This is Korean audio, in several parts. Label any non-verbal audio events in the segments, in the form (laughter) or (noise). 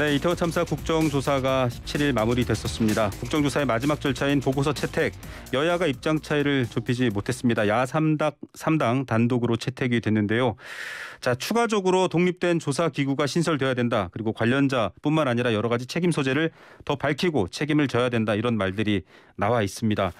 네, 이태원 참사 국정조사가 17일 마무리됐었습니다. 국정조사의 마지막 절차인 보고서 채택, 여야가 입장 차이를 좁히지 못했습니다. 야 3당, 3당 단독으로 채택이 됐는데요. 자, 추가적으로 독립된 조사 기구가 신설돼야 된다. 그리고 관련자뿐만 아니라 여러 가지 책임 소재를 더 밝히고 책임을 져야 된다. 이런 말들이 나와 있습니다.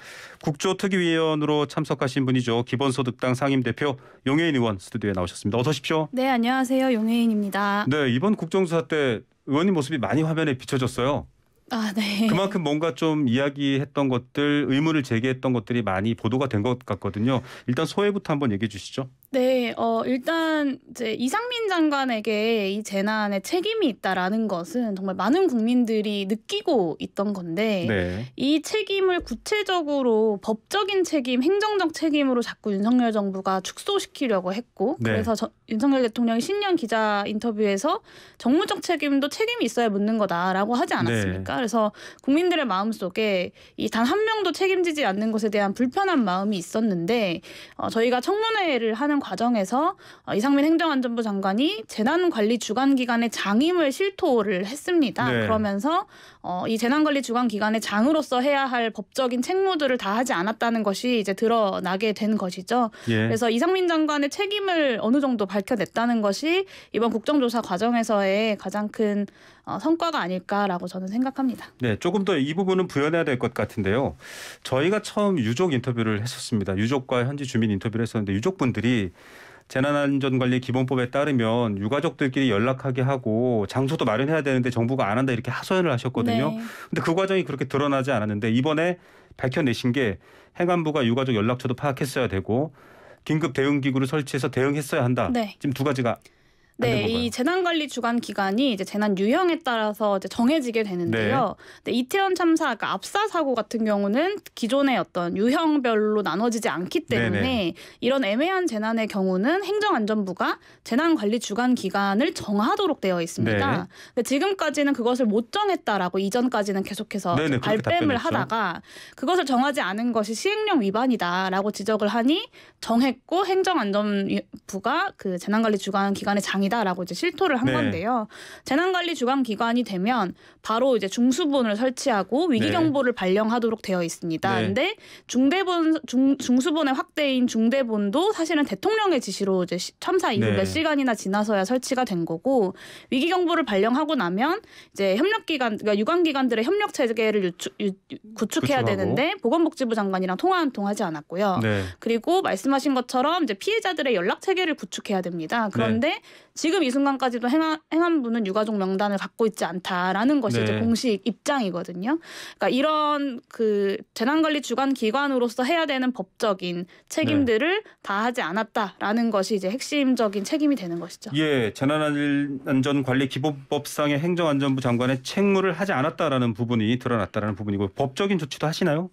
국조특위위원으로 참석하신 분이죠. 기본소득당 상임대표 용혜인 의원 스튜디오에 나오셨습니다. 어서 오십시오. 네, 안녕하세요. 용혜인입니다. 네, 이번 국정조사 때 의원님 모습이 많이 화면에 비춰졌어요. 아, 네. 그만큼 뭔가 좀 이야기했던 것들, 의문을 제기했던 것들이 많이 보도가 된 것 같거든요. 일단 소회부터 한번 얘기해 주시죠. 네, 어, 일단 이제 이상민 장관에게 이 재난에 책임이 있다라는 것은 정말 많은 국민들이 느끼고 있던 건데 네. 이 책임을 구체적으로 법적인 책임, 행정적 책임으로 자꾸 윤석열 정부가 축소시키려고 했고 네. 그래서 저, 윤석열 대통령이 신년 기자 인터뷰에서 정무적 책임도 책임이 있어야 묻는 거다라고 하지 네. 않았습니까? 네. 그래서 국민들의 마음 속에 이 단 한 명도 책임지지 않는 것에 대한 불편한 마음이 있었는데 어, 저희가 청문회를 하는 과정에서 어, 이상민 행정안전부 장관이 재난관리 주관기관의 장임을 실토를 했습니다. 네. 그러면서 어, 이 재난관리 주관기관의 장으로서 해야 할 법적인 책무들을 다 하지 않았다는 것이 이제 드러나게 된 것이죠. 예. 그래서 이상민 장관의 책임을 어느 정도 밝혀냈다는 것이 이번 국정조사 과정에서의 가장 큰 어, 성과가 아닐까라고 저는 생각합니다. 네, 조금 더 이 부분은 부연해야 될 것 같은데요. 저희가 처음 유족 인터뷰를 했었습니다. 유족과 현지 주민 인터뷰를 했었는데 유족분들이 재난안전관리 기본법에 따르면 유가족들끼리 연락하게 하고 장소도 마련해야 되는데 정부가 안 한다 이렇게 하소연을 하셨거든요. 네. 근데 그 과정이 그렇게 드러나지 않았는데 이번에 밝혀내신 게 행안부가 유가족 연락처도 파악했어야 되고 긴급 대응 기구를 설치해서 대응했어야 한다. 네. 지금 두 가지가 네, 이 재난관리 주관 기간이 이제 재난 유형에 따라서 이제 정해지게 되는데요. 네. 이태원 참사, 그까 그러니까 압사 사고 같은 경우는 기존의 어떤 유형별로 나눠지지 않기 때문에 네네. 이런 애매한 재난의 경우는 행정안전부가 재난관리 주관 기간을 정하도록 되어 있습니다. 네. 근데 지금까지는 그것을 못 정했다라고 이전까지는 계속해서 네네, 발뺌을 하다가 그것을 정하지 않은 것이 시행령 위반이다라고 지적을 하니 정했고 행정안전부가 그 재난관리 주관 기간의 장이 아니다라고 이제 실토를 한 네. 건데요. 재난관리 주관 기관이 되면 바로 이제 중수본을 설치하고 위기 네. 경보를 네. 발령하도록 되어 있습니다. 네. 근데 중대본 중, 중수본의 확대인 중대본도 사실은 대통령의 지시로 이제 참사 이후 네. 몇 시간이나 지나서야 설치가 된 거고 위기 경보를 발령하고 나면 이제 협력 기관 그러니까 유관 기관들의 협력 체계를 유추, 유, 구축해야 구축하고. 되는데 보건복지부 장관이랑 통화 한통 하지 않았고요. 네. 그리고 말씀하신 것처럼 이제 피해자들의 연락 체계를 구축해야 됩니다. 그런데 네. 지금 이 순간까지도 행안, 행안부는 유가족 명단을 갖고 있지 않다라는 것이 네. 이제 공식 입장이거든요. 그러니까 이런 그 재난관리 주관 기관으로서 해야 되는 법적인 책임들을 네. 다하지 않았다라는 것이 이제 핵심적인 책임이 되는 것이죠. 예, 재난안전관리기본법상의 행정안전부 장관의 책무를 하지 않았다라는 부분이 드러났다라는 부분이고 법적인 조치도 하시나요?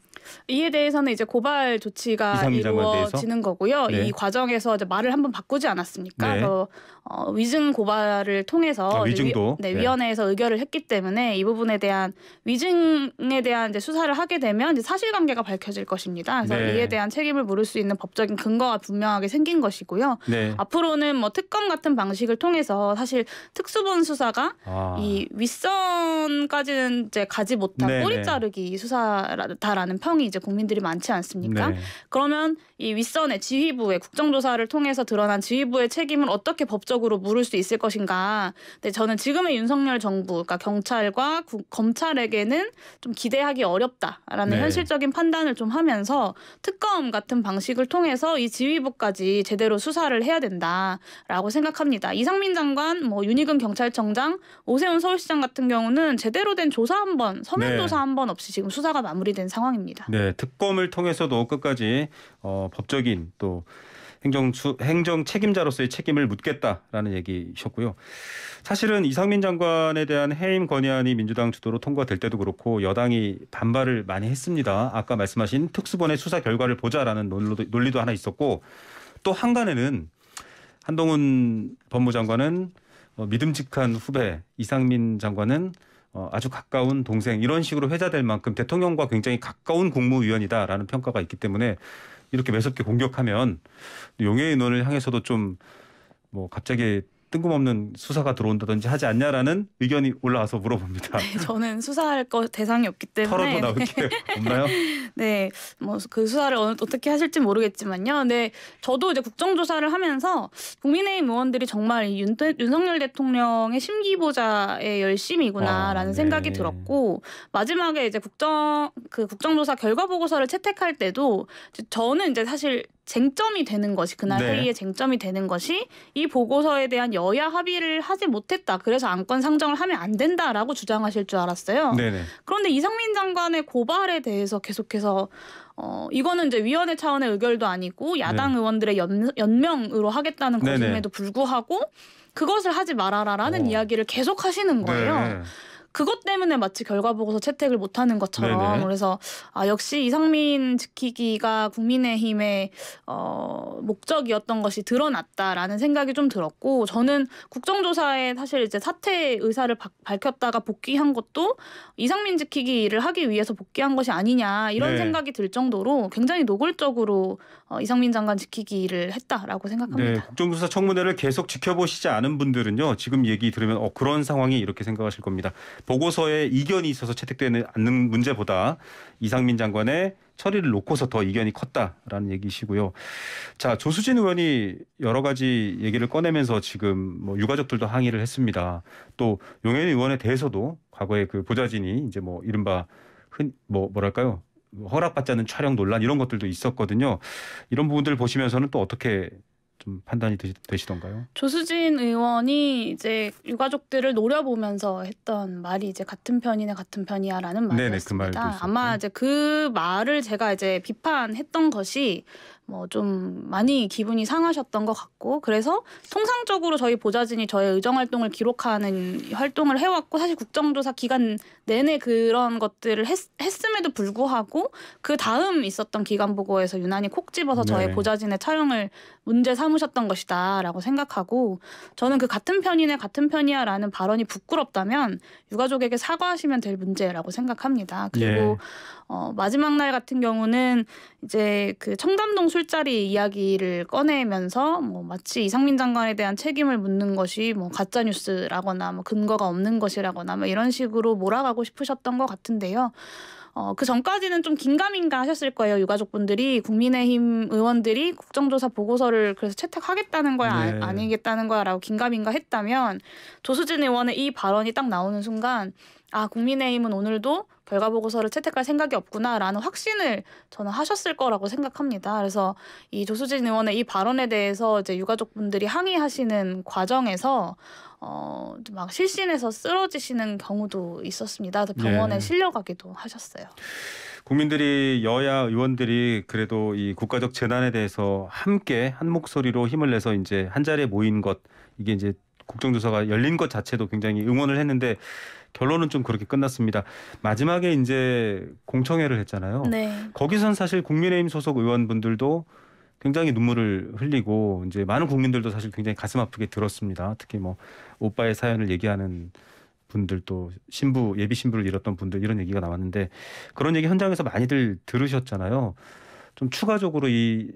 이에 대해서는 이제 고발 조치가 이루어지는 거고요. 네. 이 과정에서 이제 말을 한번 바꾸지 않았습니까? 네. 그래서 어, 위증 고발을 통해서 아, 위증도 위, 네, 예. 위원회에서 네. 의결을 했기 때문에 이 부분에 대한 위증에 대한 이제 수사를 하게 되면 이제 사실관계가 밝혀질 것입니다. 그래서 네. 이에 대한 책임을 물을 수 있는 법적인 근거가 분명하게 생긴 것이고요. 네. 앞으로는 뭐 특검 같은 방식을 통해서 사실 특수본 수사가 아. 이 윗선까지는 이제 가지 못한 네, 꼬리 네. 자르기 수사다라는 평이 이제 국민들이 많지 않습니까? 그러면 이 윗선의 지휘부의 국정조사를 통해서 드러난 지휘부의 책임을 어떻게 법적으로 정도로 물을 수 있을 것인가. 근데 저는 지금의 윤석열 정부, 그러니까 경찰과 구, 검찰에게는 좀 기대하기 어렵다라는 네. 현실적인 판단을 좀 하면서 특검 같은 방식을 통해서 이 지휘부까지 제대로 수사를 해야 된다라고 생각합니다. 이상민 장관, 뭐 윤희근 경찰청장, 오세훈 서울시장 같은 경우는 제대로 된 조사 한번 서면 네. 조사 한 번 없이 지금 수사가 마무리된 상황입니다. 네, 특검을 통해서도 끝까지 어, 법적인 또 행정 행정 책임자로서의 책임을 묻겠다라는 얘기셨고요. 사실은 이상민 장관에 대한 해임 건의안이 민주당 주도로 통과될 때도 그렇고 여당이 반발을 많이 했습니다. 아까 말씀하신 특수본의 수사 결과를 보자라는 논리도, 논리도 하나 있었고 또 한간에는 한동훈 법무장관은 어, 믿음직한 후배 이상민 장관은 어, 아주 가까운 동생 이런 식으로 회자될 만큼 대통령과 굉장히 가까운 국무위원이다라는 평가가 있기 때문에 이렇게 매섭게 공격하면 용의 인원을 향해서도 좀 뭐 갑자기 뜬금없는 수사가 들어온다든지 하지 않냐라는 의견이 올라와서 물어봅니다. 네, 저는 수사할 거 대상이 없기 때문에 털어도 나올 네. 없나요? (laughs) 네, 뭐 그 수사를 어떻게 하실지 모르겠지만요. 네, 저도 이제 국정조사를 하면서 국민의힘 의원들이 정말 윤, 윤석열 대통령의 심기보자의 열심이구나라는 아, 네. 생각이 들었고 마지막에 이제 국정 그 국정조사 결과 보고서를 채택할 때도 저는 이제 사실 쟁점이 되는 것이 그날 네. 회의의 쟁점이 되는 것이 이 보고서에 대한 여야 합의를 하지 못했다. 그래서 안건 상정을 하면 안 된다라고 주장하실 줄 알았어요. 네네. 그런데 이상민 장관의 고발에 대해서 계속해서 어, 이거는 이제 위원회 차원의 의결도 아니고 야당 네. 의원들의 연, 연명으로 하겠다는 것임에도 불구하고 그것을 하지 말아라라는 오. 어. 이야기를 계속 하시는 거예요. 네 그것 때문에 마치 결과 보고서 채택을 못하는 것처럼 네네. 그래서 아 역시 이상민 지키기가 국민의힘의 어, 목적이었던 것이 드러났다라는 생각이 좀 들었고 저는 국정조사에 사실 이제 사퇴 의사를 바, 밝혔다가 복귀한 것도 이상민 지키기를 하기 위해서 복귀한 것이 아니냐 이런 네. 생각이 들 정도로 굉장히 노골적으로 어, 이상민 장관 지키기를 했다라고 생각합니다. 네, 국정조사 청문회를 계속 지켜보시지 않은 분들은요. 지금 얘기 들으면 어, 그런 상황이 이렇게 생각하실 겁니다. 보고서에 이견이 있어서 채택되는 않는 문제보다 이상민 장관의 처리를 놓고서 더 이견이 컸다라는 얘기시고요. 자 조수진 의원이 여러 가지 얘기를 꺼내면서 지금 뭐 유가족들도 항의를 했습니다. 또 용현 의원에 대해서도 과거에 그 보좌진이 이제 뭐 이른바 흔뭐 뭐랄까요 허락받지 않은 촬영 논란 이런 것들도 있었거든요. 이런 부분들 보시면서는 또 어떻게 좀 판단이 되시, 던가요 조수진 의원이 이제 유가족들을 노려보면서 했던 말이 이제 같은 편이네 같은 편이야라는 말이었습니다. 네네, 그 아마 이제 그 말을 제가 이제 비판했던 것이 뭐좀 많이 기분이 상하셨던 것 같고 그래서 통상적으로 저희 보좌진이 저의 의정 활동을 기록하는 활동을 해왔고 사실 국정조사 기간 내내 그런 것들을 했, 음에도 불구하고 그 다음 있었던 기간 보고에서 유난히 콕 집어서 저의 네. 보좌진의 촬영을 문제 삼으셨던 것이다라고 생각하고 저는 그 같은 편이네 같은 편이야라는 발언이 부끄럽다면 유가족에게 사과하시면 될 문제라고 생각합니다. 그리고 네. 어, 마지막 날 같은 경우는 이제 그 청담동 술자리 이야기를 꺼내면서 뭐 마치 이상민 장관에 대한 책임을 묻는 것이 뭐 가짜 뉴스라거나 뭐 근거가 없는 것이라거나 뭐 이런 식으로 몰아가고 싶으셨던 것 같은데요. 어, 그 전까지는 좀 긴가민가 하셨을 거예요. 유가족분들이 국민의힘 의원들이 국정조사 보고서를 그래서 채택하겠다는 거야 네. 아, 아니겠다는 거야라고 긴가민가 했다면 조수진 의원의 이 발언이 딱 나오는 순간 아 국민의힘은 오늘도 결과 보고서를 채택할 생각이 없구나라는 확신을 저는 하셨을 거라고 생각합니다. 그래서 이 조수진 의원의 이 발언에 대해서 이제 유가족분들이 항의하시는 과정에서 어, 막 실신해서 쓰러지시는 경우도 있었습니다. 병원에 예. 실려가기도 하셨어요. 국민들이 여야 의원들이 그래도 이 국가적 재난에 대해서 함께 한 목소리로 힘을 내서 이제 한 자리에 모인 것 이게 이제 국정조사가 열린 것 자체도 굉장히 응원을 했는데 결론은 좀 그렇게 끝났습니다. 마지막에 이제 공청회를 했잖아요. 네. 거기선 사실 국민의힘 소속 의원분들도 굉장히 눈물을 흘리고 이제 많은 국민들도 사실 굉장히 가슴 아프게 들었습니다. 특히 뭐 오빠의 사연을 얘기하는 분들 또 신부 예비 신부를 잃었던 분들 이런 얘기가 나왔는데 그런 얘기 현장에서 많이들 들으셨잖아요. 좀 추가적으로 이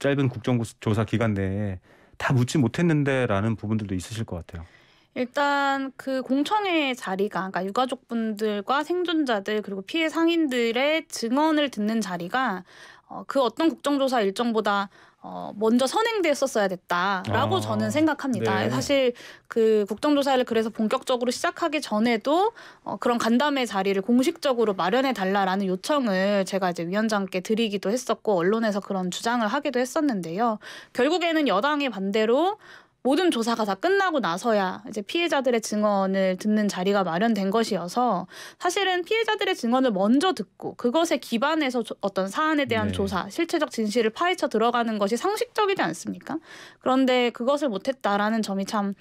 짧은 국정조사 기간 내에 다 묻지 못했는데라는 부분들도 있으실 것 같아요. 일단 그 공청회 자리가 그러니까 유가족분들과 생존자들 그리고 피해 상인들의 증언을 듣는 자리가 어, 그 어떤 국정조사 일정보다 어, 먼저 선행됐었어야 됐다라고 아, 저는 생각합니다. 네. 사실 그 국정조사를 그래서 본격적으로 시작하기 전에도 어, 그런 간담회 자리를 공식적으로 마련해 달라라는 요청을 제가 이제 위원장께 드리기도 했었고 언론에서 그런 주장을 하기도 했었는데요. 결국에는 여당의 반대로 모든 조사가 다 끝나고 나서야 이제 피해자들의 증언을 듣는 자리가 마련된 것이어서 사실은 피해자들의 증언을 먼저 듣고 그것에 기반해서 어떤 사안에 대한 네. 조사, 실체적 진실을 파헤쳐 들어가는 것이 상식적이지 않습니까? 그런데 그것을 못했다라는 점이 참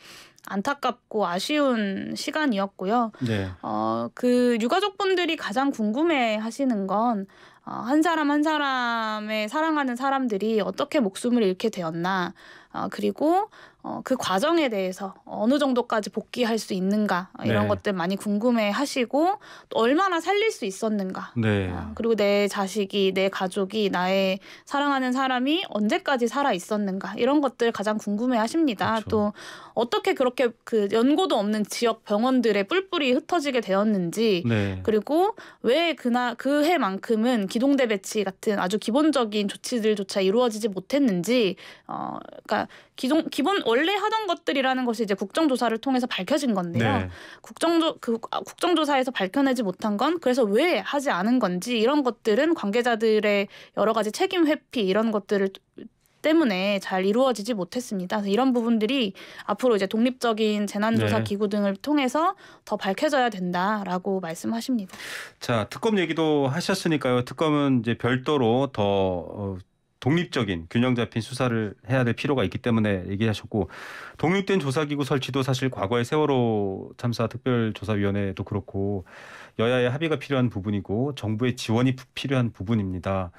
안타깝고 아쉬운 시간이었고요. 네. 어, 그 유가족분들이 가장 궁금해 하시는 건한 어, 사람 한 사람의 사랑하는 사람들이 어떻게 목숨을 잃게 되었나, 어, 그리고 어, 그 과정에 대해서 어느 정도까지 복귀할 수 있는가 이런 네. 것들 많이 궁금해 하시고 또 얼마나 살릴 수 있었는가 네. 어, 그리고 내 자식이 내 가족이 나의 사랑하는 사람이 언제까지 살아 있었는가 이런 것들 가장 궁금해 하십니다 그렇죠. 또 어떻게 그렇게 그 연고도 없는 지역 병원들의 뿔뿔이 흩어지게 되었는지 네. 그리고 왜 그나 그 해만큼은 기동대 배치 같은 아주 기본적인 조치들조차 이루어지지 못했는지 어, 그니까 기존 기본 원래 하던 것들이라는 것이 이제 국정조사를 통해서 밝혀진 건데요. 네. 국정조 그 아, 국정조사에서 밝혀내지 못한 건 그래서 왜 하지 않은 건지 이런 것들은 관계자들의 여러 가지 책임 회피 이런 것들을 때문에 잘 이루어지지 못했습니다. 그래서 이런 부분들이 앞으로 이제 독립적인 재난조사 네. 기구 등을 통해서 더 밝혀져야 된다라고 말씀하십니다. 자, 특검 얘기도 하셨으니까요. 특검은 이제 별도로 더 어, 독립적인 균형 잡힌 수사를 해야 될 필요가 있기 때문에 얘기하셨고 독립된 조사기구 설치도 사실 과거의 세월호 참사 특별조사위원회도 그렇고 여야의 합의가 필요한 부분이고 정부의 지원이 필요한 부분입니다.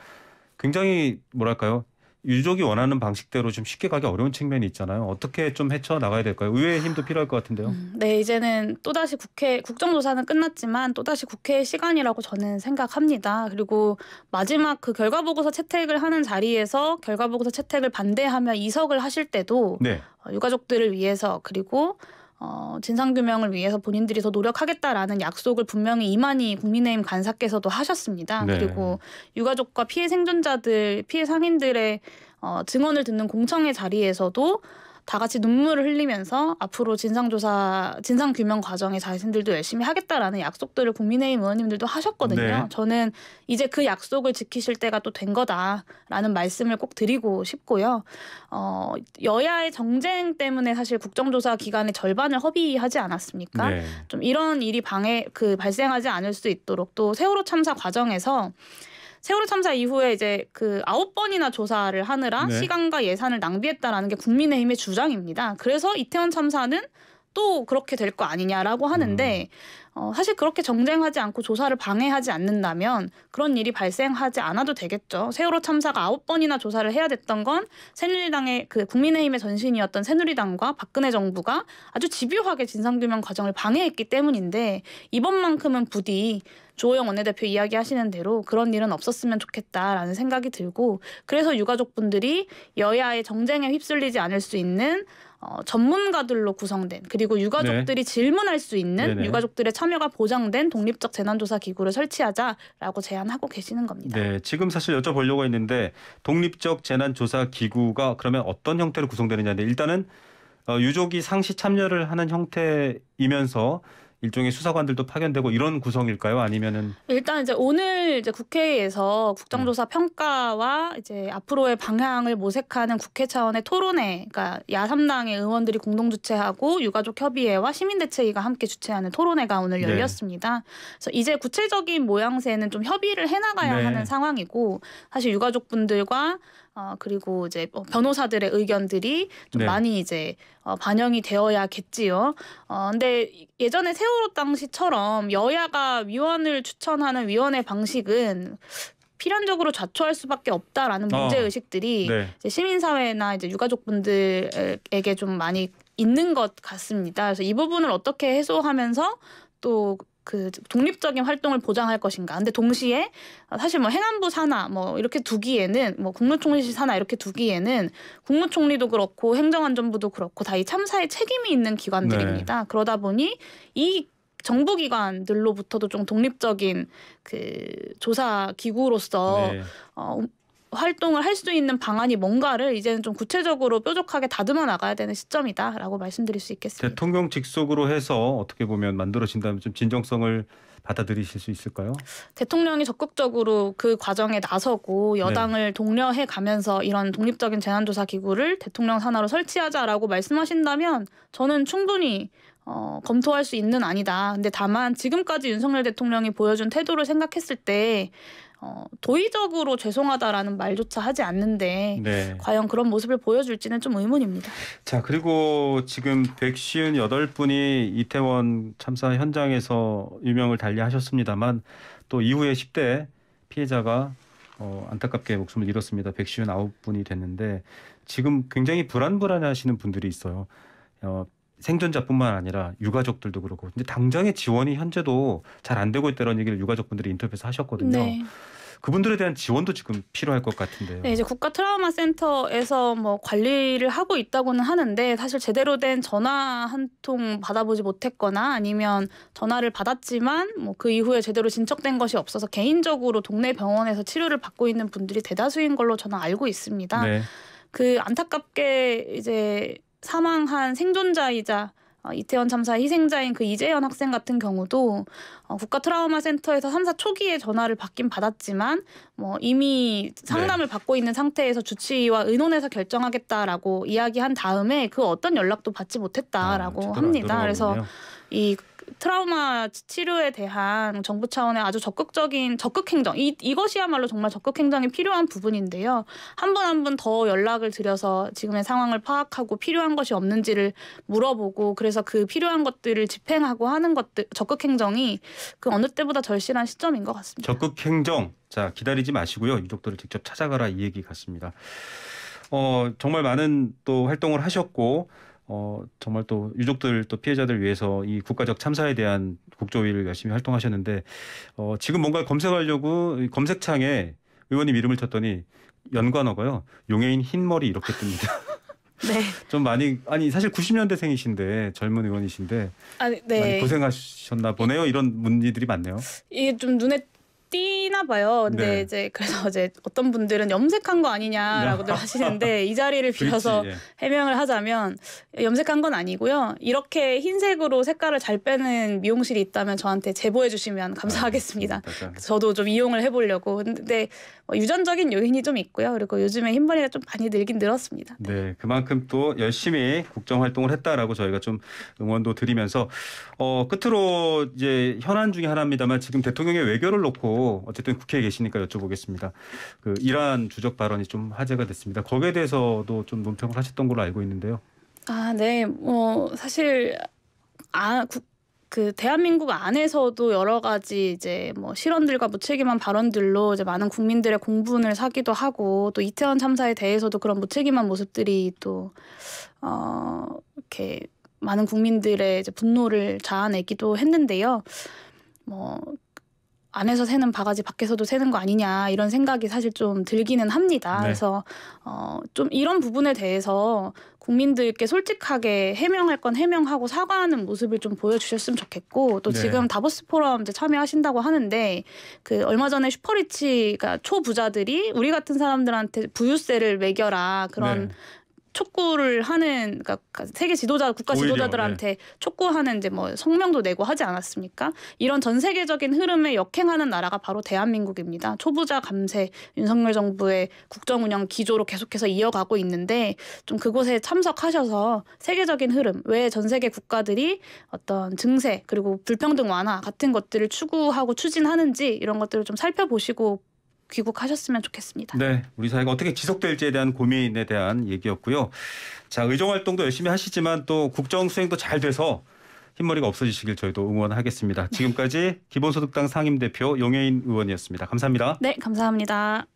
굉장히 뭐랄까요 유족이 원하는 방식대로 좀 쉽게 가기 어려운 측면이 있잖아요. 어떻게 좀 헤쳐 나가야 될까요? 의회의 힘도 필요할 것 같은데요. 음, 네, 이제는 또 다시 국회 국정조사는 끝났지만 또 다시 국회 의 시간이라고 저는 생각합니다. 그리고 마지막 그 결과 보고서 채택을 하는 자리에서 결과 보고서 채택을 반대하며 이석을 하실 때도 네. 어, 유가족들을 위해서 그리고 어, 진상규명을 위해서 본인들이 더 노력하겠다라는 약속을 분명히 이만희 국민의힘 간사께서도 하셨습니다. 네. 그리고 유가족과 피해 생존자들, 피해 상인들의 어, 증언을 듣는 공청회 자리에서도 다 같이 눈물을 흘리면서 앞으로 진상조사, 진상규명 과정에 자신들도 열심히 하겠다라는 약속들을 국민의힘 의원님들도 하셨거든요. 네. 저는 이제 그 약속을 지키실 때가 또 된 거다라는 말씀을 꼭 드리고 싶고요. 어, 여야의 정쟁 때문에 사실 국정조사 기간의 절반을 허비하지 않았습니까? 네. 좀 이런 일이 방해, 그 발생하지 않을 수 있도록 또 세월호 참사 과정에서 세월호 참사 이후에 이제 그 아홉 번이나 조사를 하느라 네. 시간과 예산을 낭비했다라는 게 국민의힘의 주장입니다. 그래서 이태원 참사는 또 그렇게 될 거 아니냐라고 하는데 음. 어, 사실 그렇게 정쟁하지 않고 조사를 방해하지 않는다면 그런 일이 발생하지 않아도 되겠죠. 세월호 참사가 아홉 번이나 조사를 해야 됐던 건 새누리당의 그 국민의힘의 전신이었던 새누리당과 박근혜 정부가 아주 집요하게 진상규명 과정을 방해했기 때문인데 이번만큼은 부디 조호영 원내대표 이야기하시는 대로 그런 일은 없었으면 좋겠다라는 생각이 들고 그래서 유가족분들이 여야의 정쟁에 휩쓸리지 않을 수 있는 어, 전문가들로 구성된 그리고 유가족들이 네. 질문할 수 있는 네네. 유가족들의 참여가 보장된 독립적 재난조사 기구를 설치하자라고 제안하고 계시는 겁니다. 네, 지금 사실 여쭤보려고 했는데 독립적 재난조사 기구가 그러면 어떤 형태로 구성되느냐인데 일단은 어, 유족이 상시 참여를 하는 형태이면서 일종의 수사관들도 파견되고 이런 구성일까요? 아니면은 일단 이제 오늘 이제 국회에서 국정조사 음. 평가와 이제 앞으로의 방향을 모색하는 국회 차원의 토론회, 그러니까 야삼당의 의원들이 공동 주최하고 유가족 협의회와 시민대책위가 함께 주최하는 토론회가 오늘 네. 열렸습니다. 네. 그래서 이제 구체적인 모양새는 좀 협의를 해나가야 네. 하는 상황이고 사실 유가족분들과 어, 그리고 이제 뭐 변호사들의 의견들이 좀 네. 많이 이제 어, 반영이 되어야겠지요. 어, 근데 예전에 세월호 당시처럼 여야가 위원을 추천하는 위원회 방식은 필연적으로 좌초할 수밖에 없다라는 아, 문제 의식들이 어, 네. 시민사회나 이제 유가족분들에게 좀 많이 있는 것 같습니다. 그래서 이 부분을 어떻게 해소하면서 또그 독립적인 활동을 보장할 것인가. 근데 동시에 사실 뭐 행안부 산하 뭐 이렇게 두기에는 뭐 국무총리실 산하 이렇게 두기에는 국무총리도 그렇고 행정안전부도 그렇고 다 이 참사에 책임이 있는 기관들입니다. 네. 그러다 보니 이 정부 기관들로부터도 좀 독립적인 그 조사 기구로서 네. 어, 활동을 할 수 있는 방안이 뭔가를 이제는 좀 구체적으로 뾰족하게 다듬어 나가야 되는 시점이다라고 말씀드릴 수 있겠습니다. 대통령 직속으로 해서 어떻게 보면 만들어진다면 좀 진정성을 받아들이실 수 있을까요? 대통령이 적극적으로 그 과정에 나서고 네. 여당을 네. 독려해 가면서 이런 독립적인 재난조사 기구를 대통령 산하로 설치하자라고 말씀하신다면 저는 충분히 어, 검토할 수 있는 아니다. 근데 다만 지금까지 윤석열 대통령이 보여준 태도를 생각했을 때 어, 도의적으로 죄송하다라는 말조차 하지 않는데 네. 과연 그런 모습을 보여줄지는 좀 의문입니다. 자 그리고 지금 158분이 이태원 참사 현장에서 유명을 달리하셨습니다만 또 이후에 10대 피해자가 어, 안타깝게 목숨을 잃었습니다. 159분이 됐는데 지금 굉장히 불안불안해하시는 분들이 있어요. 어, 생존자뿐만 아니라 유가족들도 그렇고 근데 당장의 지원이 현재도 잘 안 되고 있다는 얘기를 유가족분들이 인터뷰에서 하셨거든요. 네. 그분들에 대한 지원도 지금 필요할 것 같은데요. 네, 이제 국가 트라우마 센터에서 뭐 관리를 하고 있다고는 하는데 사실 제대로 된 전화 한 통 받아보지 못했거나 아니면 전화를 받았지만 뭐 그 이후에 제대로 진척된 것이 없어서 개인적으로 동네 병원에서 치료를 받고 있는 분들이 대다수인 걸로 저는 알고 있습니다. 네. 그 안타깝게 이제 사망한 생존자이자 어, 이태원 참사 희생자인 그 이재현 학생 같은 경우도 어, 국가 트라우마 센터에서 참사 초기에 전화를 받긴 받았지만 뭐 이미 상담을 네. 받고 있는 상태에서 주치의와 의논해서 결정하겠다라고 이야기한 다음에 그 어떤 연락도 받지 못했다라고 아, 합니다. 그래서 이 트라우마 치료에 대한 정부 차원의 아주 적극적인 적극 행정 이 이것이야말로 정말 적극 행정이 필요한 부분인데요. 한 분 한 분 더 연락을 드려서 지금의 상황을 파악하고 필요한 것이 없는지를 물어보고 그래서 그 필요한 것들을 집행하고 하는 것들 적극 행정이 그 어느 때보다 절실한 시점인 것 같습니다. 적극 행정 자 기다리지 마시고요 유족들을 직접 찾아가라 이 얘기 같습니다. 어 정말 많은 또 활동을 하셨고. 어, 정말 또 유족들 또 피해자들 위해서 이 국가적 참사에 대한 국조위를 열심히 활동하셨는데 어, 지금 뭔가 검색하려고 검색창에 의원님 이름을 쳤더니 연관어가요 용해인 흰머리 이렇게 뜹니다. (laughs) 네. 좀 많이 아니 사실 90년대생이신데 젊은 의원이신데 아 네. 많이 고생하셨나 보네요. 이런 문제들이 많네요. 이게 좀 눈에 뛰나 봐요. 근데 네. 이제 그래서 (laughs) 이제 어떤 분들은 염색한 거 아니냐라고들 아. 하시는데 이 자리를 빌어서 그렇지, 예. 해명을 하자면 염색한 건 아니고요. 이렇게 흰색으로 색깔을 잘 빼는 미용실이 있다면 저한테 제보해 주시면 감사하겠습니다. 아, 저도 좀 이용을 해보려고. 근데 뭐 유전적인 요인이 좀 있고요. 그리고 요즘에 흰머리가 좀 많이 늘긴 늘었습니다. 네, 네 그만큼 또 열심히 국정 활동을 했다라고 저희가 좀 응원도 드리면서 어, 끝으로 이제 현안 중에 하나입니다만 지금 대통령의 외교를 놓고 어쨌든 국회에 계시니까 여쭤보겠습니다. 그 이란 주적 발언이 좀 화제가 됐습니다. 거기에 대해서도 좀 논평을 하셨던 걸로 알고 있는데요. 아, 네. 뭐 사실 아, 국, 그 대한민국 안에서도 여러 가지 이제 뭐 실언들과 무책임한 발언들로 이제 많은 국민들의 공분을 사기도 하고 또 이태원 참사에 대해서도 그런 무책임한 모습들이 또 어, 이렇게 많은 국민들의 이제 분노를 자아내기도 했는데요. 뭐 안에서 새는 바가지 밖에서도 새는 거 아니냐 이런 생각이 사실 좀 들기는 합니다. 네. 그래서 어, 좀 이런 부분에 대해서 국민들께 솔직하게 해명할 건 해명하고 사과하는 모습을 좀 보여주셨으면 좋겠고 또 네. 지금 다보스 포럼 이제 참여하신다고 하는데 그 얼마 전에 슈퍼리치가 초부자들이 우리 같은 사람들한테 부유세를 매겨라 그런 네. 촉구를 하는 그러니까 세계 지도자 국가 지도자들한테 네. 촉구하는 이제 뭐 성명도 내고 하지 않았습니까? 이런 전 세계적인 흐름에 역행하는 나라가 바로 대한민국입니다. 초보자 감세 윤석열 정부의 국정 운영 기조로 계속해서 이어가고 있는데 좀 그곳에 참석하셔서 세계적인 흐름 왜 전 세계 국가들이 어떤 증세 그리고 불평등 완화 같은 것들을 추구하고 추진하는지 이런 것들을 좀 살펴보시고 귀국하셨으면 좋겠습니다. 네, 우리 사회가 어떻게 지속될지에 대한 고민에 대한 얘기였고요. 자, 의정 활동도 열심히 하시지만 또 국정 수행도 잘 돼서 흰머리가 없어지시길 저희도 응원하겠습니다. 지금까지 기본소득당 상임대표 용혜인 의원이었습니다. 감사합니다. 네, 감사합니다.